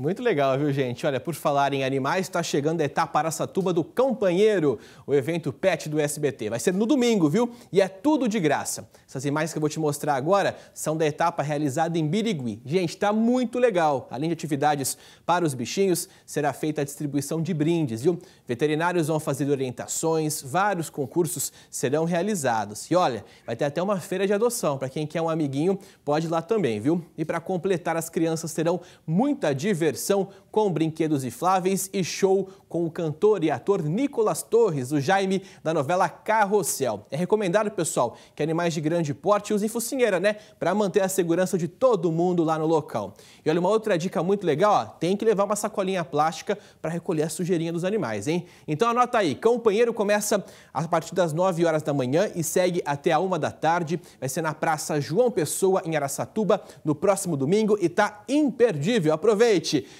Muito legal, viu, gente? Olha, por falar em animais, está chegando a etapa Araçatuba do Campanheiro, o evento pet do SBT. Vai ser no domingo, viu? E é tudo de graça. Essas imagens que eu vou te mostrar agora são da etapa realizada em Birigui. Gente, está muito legal. Além de atividades para os bichinhos, será feita a distribuição de brindes, viu? Veterinários vão fazer orientações, vários concursos serão realizados. E olha, vai ter até uma feira de adoção. Para quem quer um amiguinho, pode ir lá também, viu? E para completar, as crianças terão muita diversão diversão com brinquedos infláveis e show com o cantor e ator Nicolas Torres, o Jaime, da novela Carrossel. É recomendado, pessoal, que animais de grande porte usem focinheira, né? Para manter a segurança de todo mundo lá no local. E olha, uma outra dica muito legal, ó, tem que levar uma sacolinha plástica para recolher a sujeirinha dos animais, hein? Então anota aí, Companheiro começa a partir das 9 horas da manhã e segue até a 1 da tarde. Vai ser na Praça João Pessoa, em Araçatuba, no próximo domingo e tá imperdível. Aproveite! ki